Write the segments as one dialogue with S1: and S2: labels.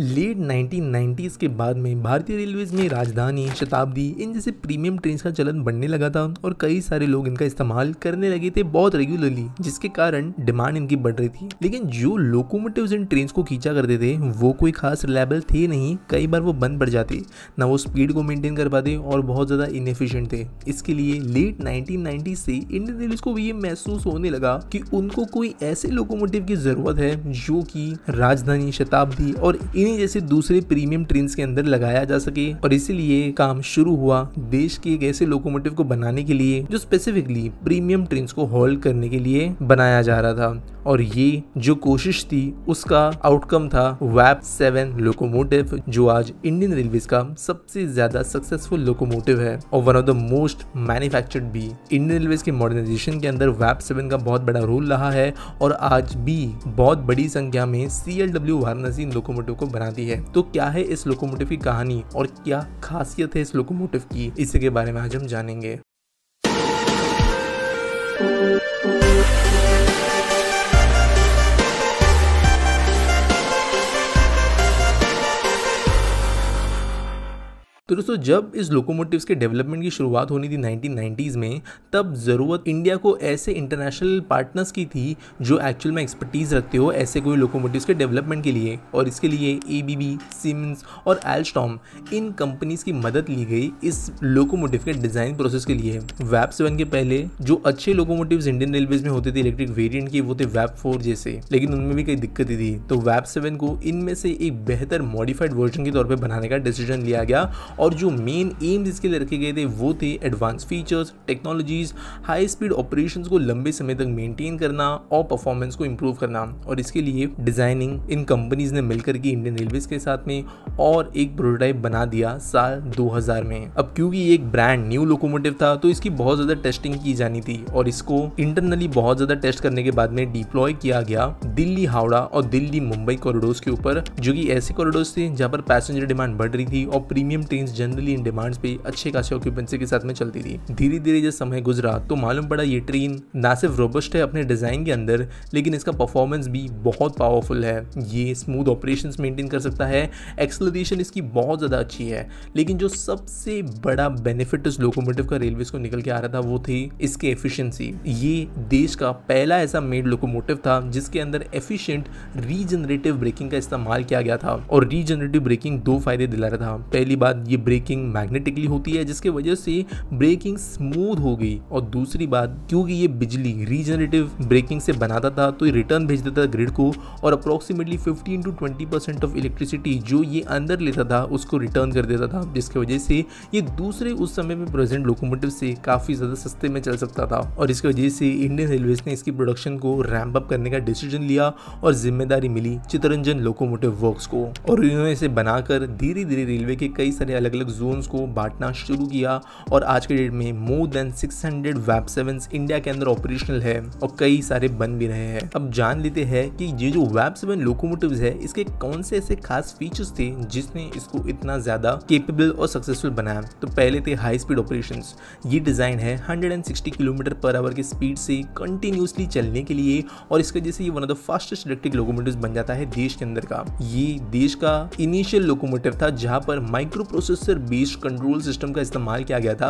S1: late 1990s के बाद में भारतीय रेलवेज में राजधानी शताब्दी इन जैसे प्रीमियम ट्रेन का चलन बढ़ने लगा था और कई सारे लोग इनका इस्तेमाल करने लगे थे बहुत रेगुलरली जिसके कारण डिमांड इनकी बढ़ रही थी लेकिन जो लोकोमोटिव इन ट्रेन को खींचा करते थे वो कोई खास रिलायबल थे नहीं कई बार वो बंद पड़ जाते ना वो स्पीड को मेनटेन कर पाते और बहुत ज़्यादा इनफिशियंट थे इसके लिए लेट नाइनटीन से इंडियन रेलवेज को भी ये महसूस होने लगा कि उनको कोई ऐसे लोकोमोटिव की ज़रूरत है जो कि राजधानी शताब्दी और इन पुणे जैसे दूसरे प्रीमियम ट्रेन के अंदर लगाया जा सके और इसीलिए काम शुरू हुआ देश के एक ऐसे लोकोमोटिव को बनाने के लिए जो स्पेसिफिकली प्रीमियम ट्रेन को हॉल करने के लिए बनाया जा रहा था और ये जो कोशिश थी उसका आउटकम था वैप सेवन लोकोमोटिव जो आज इंडियन रेलवे का सबसे ज्यादा सक्सेसफुल लोकोमोटिव है और one of the most manufactured भी इंडियन रेलवे के मॉडर्नाइजेशन के अंदर वैप सेवन का बहुत बड़ा रोल रहा है और आज भी बहुत बड़ी संख्या में सी वाराणसी लोकोमोटिव को बना बना दी है तो क्या है इस लोकोमोटिव की कहानी और क्या खासियत है इस लोकोमोटिव की इसी के बारे में आज हम जानेंगे तो दोस्तों जब इस लोकोमोटिव्स के डेवलपमेंट की शुरुआत होनी थी 1990s में तब ज़रूरत इंडिया को ऐसे इंटरनेशनल पार्टनर्स की थी जो एक्चुअल में एक्सपर्टीज़ रखते हो ऐसे कोई लोकोमोटिव्स के डेवलपमेंट के लिए और इसके लिए ए बी बी सिम्स और एल्स्टॉम इन कंपनीज़ की मदद ली गई इस लोकोमोटिव के डिज़ाइन प्रोसेस के लिए वैप सेवन के पहले जो अच्छे लोकोमोटिव्स इंडियन रेलवेज में होते थे इलेक्ट्रिक वेरियंट के वो थे वैप फोर जैसे लेकिन उनमें भी कई दिक्कतें थी तो वैप सेवन को इनमें से एक बेहतर मॉडिफाइड वर्जन के तौर पर बनाने का डिसीजन लिया गया और जो मेन एम्स इसके लिए रखे गए थे वो थे advance features technologies high speed operation को लंबे समय तक मेंटेन करना और परफॉर्मेंस को इम्प्रूव करना और इसके लिए डिज़ाइनिंग इन कंपनीज ने मिलकर की इंडियन रेलवेज के साथ में और एक प्रोटोटाइप बना दिया साल 2000 में अब क्योंकि एक ब्रांड न्यू लोकोमोटिव था तो इसकी बहुत ज़्यादा टेस्टिंग की जानी थी और इसको इंटरनली बहुत ज़्यादा टेस्ट करने के बाद में डिप्लॉय किया गया दिल्ली हावड़ा और दिल्ली मुंबई कॉरिडोर के ऊपर जो कि ऐसे कॉरिडोर थे जहां पर पैसेंजर डिमांड बढ़ रही थी और प्रीमियम ट्रेन कंपनीज जनरली इन डिमांड्स पे अच्छे खासी ऑक्यूपेंसी के साथ में चलती थी धीरे धीरे जब समय गुजरा तो मालूम पड़ा ये ट्रेन ना सिर्फ रोबस्ट है अपने डिज़ाइन के अंदर लेकिन इसका परफॉर्मेंस भी बहुत पावरफुल है ये स्मूथ ऑपरेशन मेंटेन कर सकता है एक्सलरेशन इसकी बहुत ज़्यादा अच्छी है लेकिन जो सबसे बड़ा बेनिफिट इस लोकोमोटिव का रेलवे को निकल के आ रहा था वो थी इसकी एफिशिएंसी ये देश का पहला ऐसा मेड लोकोमोटिव था जिसके अंदर एफिशिएंट रीजनरेटिव ब्रेकिंग का इस्तेमाल किया गया था और रीजनरेटिव ब्रेकिंग दो फायदे दिला रहा था पहली बात ये ब्रेकिंग मैग्नेटिकली होती है जिसके वजह से ब्रेकिंग स्मूथ हो गई और दूसरी बात क्योंकि ये बिजली रीजनरेटिव ब्रेकिंग से बनाता था तो ये रिटर्न भेज देता था ग्रिड को और approximately 15 to 20 percent of electricity जो ये अंदर लेता था उसको रिटर्न कर देता था जिसके वजह से ये दूसरे उस समय में प्रेजेंट लोकोमोटिव से काफ़ी ज़्यादा सस्ते में चल सकता था और इसकी वजह से इंडियन रेलवेज ने इसकी प्रोडक्शन को रैम्प अप करने का डिसीजन लिया और जिम्मेदारी मिली चितरंजन लोकोमोटिव वर्क्स को और इन्होंने इसे बनाकर धीरे धीरे रेलवे के कई सारे अलग अलग अलग जोन्स को बांटना शुरू किया और आज के डेट में मोर देन 600 वेब सेवन्स इंडिया के अंदर ऑपरेशनल है और कई सारे बन भी रहे हैं अब जान लेते हैं कि ये जो वेब सेवन लोकोमोटिव है इसके कौन से ऐसे खास फीचर्स थे जिसने इसको इतना ज्यादा केपेबल और सक्सेसफुल बनाया तो पहले थे हाई स्पीड ऑपरेशन ये डिजाइन है 160 किलोमीटर पर आवर की स्पीड से कंटिन्यूसली चलने के लिए और इसके वजह से ये one of the fastest electric locomotive बन जाता है देश के अंदर का ये देश का इनिशियल लोकोमोटिव था जहां पर microprocessor based control system का इस्तेमाल किया गया था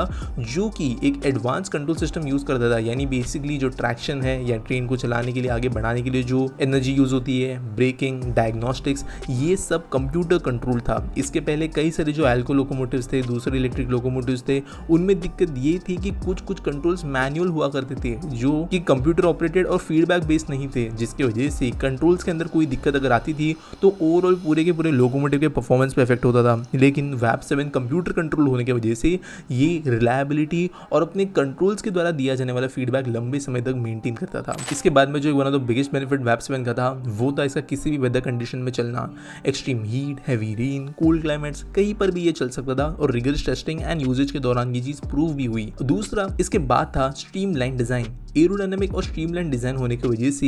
S1: जो कि एक एडवांस कंट्रोल सिस्टम यूज़ करता था यानी बेसिकली जो ट्रैक्शन है या ट्रेन को चलाने के लिए आगे बढ़ाने के लिए जो एनर्जी यूज़ होती है ब्रेकिंग डायग्नोस्टिक्स ये सब कंप्यूटर कंट्रोल था इसके पहले कई सारे जो एल्को लोकोमोटिव थे दूसरे इलेक्ट्रिक लोकोमोटिव थे उनमें दिक्कत ये थी कि कुछ कुछ कंट्रोल्स मैनुअल हुआ करते थे जो कि कंप्यूटर ऑपरेटेड और फीडबैक बेस्ड नहीं थे जिसकी वजह से कंट्रोल्स के अंदर कोई दिक्कत अगर आती थी तो ओवरऑल पूरे के पूरे लोकोमोटिव के परफॉर्मेंस पर इफेक्ट होता था लेकिन वैप सेवन कंप्यूटर कंट्रोल होने की वजह से ये रिलायबिलिटी और अपने कंट्रोल्स के द्वारा दिया जाने वाला फीडबैक लंबे समय तक मेंटेन करता था इसके बाद में जो one of the biggest benefit वैप सेवन का था वो था इसका किसी भी वेदर कंडीशन में चलना extreme heat heavy rain cold climates कहीं पर भी ये चल सकता था और रिगर्स टेस्टिंग एंड यूजेज के दौरान ये चीज़ प्रूव भी हुई दूसरा इसके बाद था स्ट्रीम डिज़ाइन एरोडाइनमिक और स्ट्रीमलाइन डिज़ाइन होने की वजह से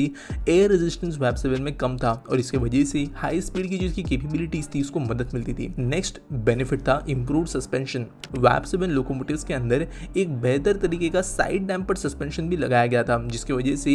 S1: एयर रेजिस्टेंस वेब सेवन में कम था और इसके वजह से हाई स्पीड की जो इसकी कैपेबिलिटीज थी उसको मदद मिलती थी नेक्स्ट बेनिफिट था इम्प्रूव सस्पेंशन वेब सेवन लोकोमोटिव के अंदर एक बेहतर तरीके का साइड डैम्पर सस्पेंशन भी लगाया गया था जिसकी वजह से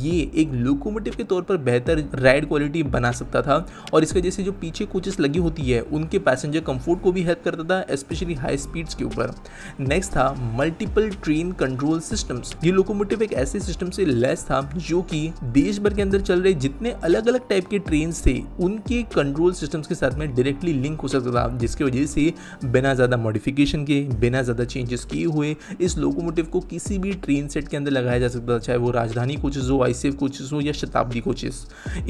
S1: ये एक लोकोमोटिव के तौर पर बेहतर राइड क्वालिटी बना सकता था और इसकी वजह से जो पीछे कोचेस लगी होती है उनके पैसेंजर कंफर्ट को भी हेल्प करता था स्पेशली हाई स्पीड्स के ऊपर नेक्स्ट था मल्टीपल ट्रेन कंट्रोल सिस्टम्स ये लोकोमोटिव एक ऐसे सिस्टम से लेस था जो कि देश भर के अंदर चल रहे जितने अलग अलग टाइप के ट्रेन थे उनके कंट्रोल सिस्टम्स के साथ में डायरेक्टली लिंक हो सकता था जिसकी वजह से बिना ज़्यादा मॉडिफिकेशन के बिना ज़्यादा चेंजेस किए हुए इस लोकोमोटिव को किसी भी ट्रेन सेट के अंदर लगाया जा सकता था चाहे वो राजधानी कोचेज़ हो आई कोचेज़ हो या शताब्दी कोचेज़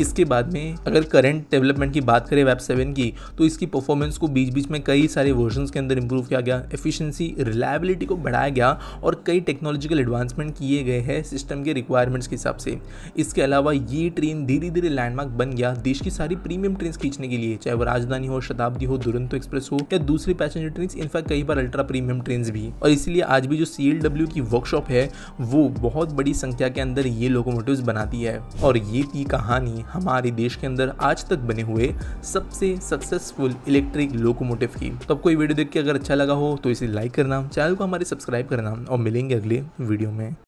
S1: इसके बाद में अगर करंट डेवलपमेंट की बात करें वेब सेवन की तो इसकी परफॉर्मेंस को बीच बीच में कई सारे वर्जन के अंदर इंप्रूव किया गया एफिशिएंसी रिलायबिलिटी को बढ़ाया गया और कई टेक्नोलॉजिकल एडवांसमेंट किए गए है सिस्टम के रिक्वायरमेंट्स के हिसाब से इसके अलावा ये ट्रेन धीरे धीरे लैंडमार्क बन गया देश की सारी प्रीमियम ट्रेन खींचने के लिए चाहे वो राजधानी हो शताब्दी हो दुरंतो एक्सप्रेस हो या दूसरी पैसेंजर ट्रेन इनफैक्ट कई बार अल्ट्रा प्रीमियम ट्रेन भी और इसलिए आज भी जो सी की वर्कशॉप है वो बहुत बड़ी संख्या के अंदर ये लोकोमोटिव बनाती है और ये थी कहानी हमारे देश के अंदर आज तक बने हुए सबसे सक्सेसफुल इलेक्ट्रिक लोकोमोटिव की तो आपको ये वीडियो देख के अगर अच्छा लगा हो तो इसे लाइक करना चैनल को हमारे सब्सक्राइब करना और मिलेंगे अगले वीडियो में